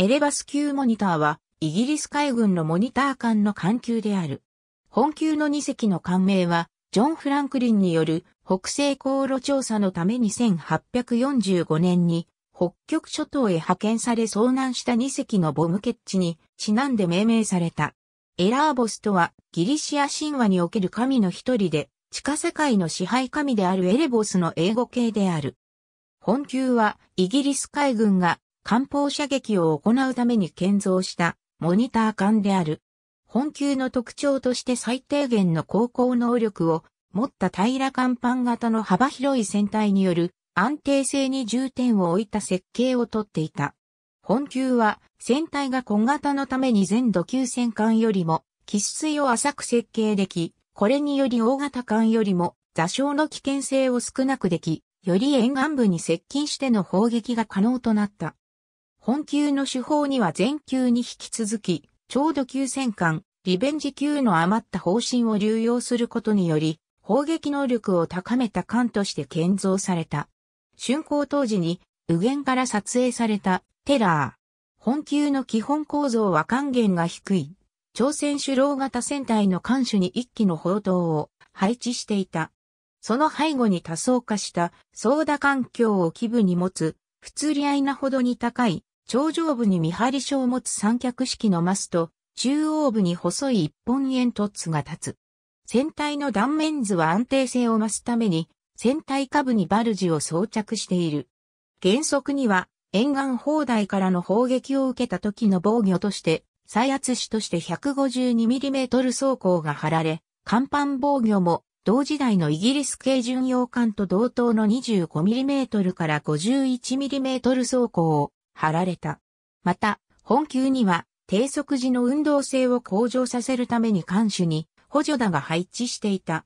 エレバス級モニターは、イギリス海軍のモニター艦の艦級である。本級の2隻の艦名は、ジョン・フランクリンによる北西航路調査のために1845年に北極諸島へ派遣され遭難した2隻のボムケッチにちなんで命名された。エラーボスとはギリシア神話における神の一人で地下世界の支配神であるエレボスの英語系である。本級はイギリス海軍が艦砲射撃を行うために建造したモニター艦である。本級の特徴として最低限の航行能力を持った平ら甲板型の幅広い船体による安定性に重点を置いた設計をとっていた。本級は船体が小型のために全土級戦艦よりも喫水を浅く設計でき、これにより大型艦よりも座礁の危険性を少なくでき、より沿岸部に接近しての砲撃が可能となった。本級の手法には全級に引き続き、超度級戦艦、リベンジ級の余った方針を流用することにより、砲撃能力を高めた艦として建造された。竣工当時に、右舷から撮影された、テラー。本級の基本構造は還元が低い。朝鮮主郎型船体の艦首に一機の砲塔を配置していた。その背後に多層化した、操舵環境を基部に持つ、普通り合いなほどに高い頂上部に見張り所を持つ三脚式のマスと、中央部に細い一本煙突が立つ。船体の断面図は安定性を増すために、船体下部にバルジを装着している。原則には、沿岸砲台からの砲撃を受けた時の防御として、再圧手として 152mm 装甲が張られ、甲板防御も同時代のイギリス系巡洋艦と同等の 25mm から 51mm 装甲を貼られた。また、本球には低速時の運動性を向上させるために監視に補助だが配置していた。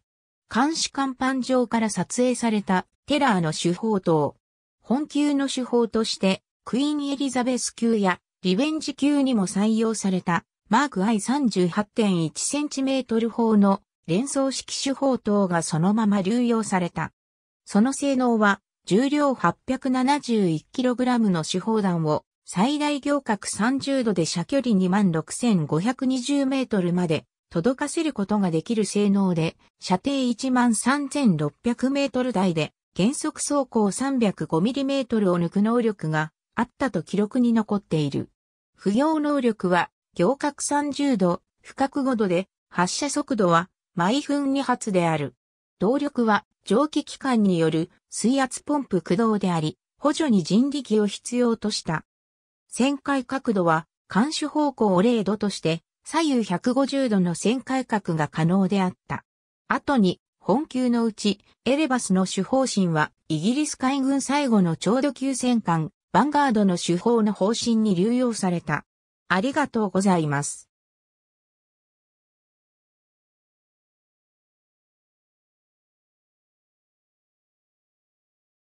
監視甲板上から撮影されたテラーの手法等。本級の手法として、クイーンエリザベス級やリベンジ級にも採用されたマーク I38.1cm 砲の連想式手法等がそのまま流用された。その性能は重量 871kg の手砲弾を最大行角30度で射距離26,520メートルまで届かせることができる性能で、射程13,600メートル台で減速走行 305mm を抜く能力があったと記録に残っている。不要能力は行角30度、深く5度で発射速度は毎分2発である。動力は蒸気機関による水圧ポンプ駆動であり、補助に人力を必要とした。旋回角度は、監視方向を0度として、左右150度の旋回角が可能であった。後に、本級のうち、エレバスの主法針は、イギリス海軍最後の長度級戦艦、ヴァンガードの主砲の方針に流用された。ありがとうございます。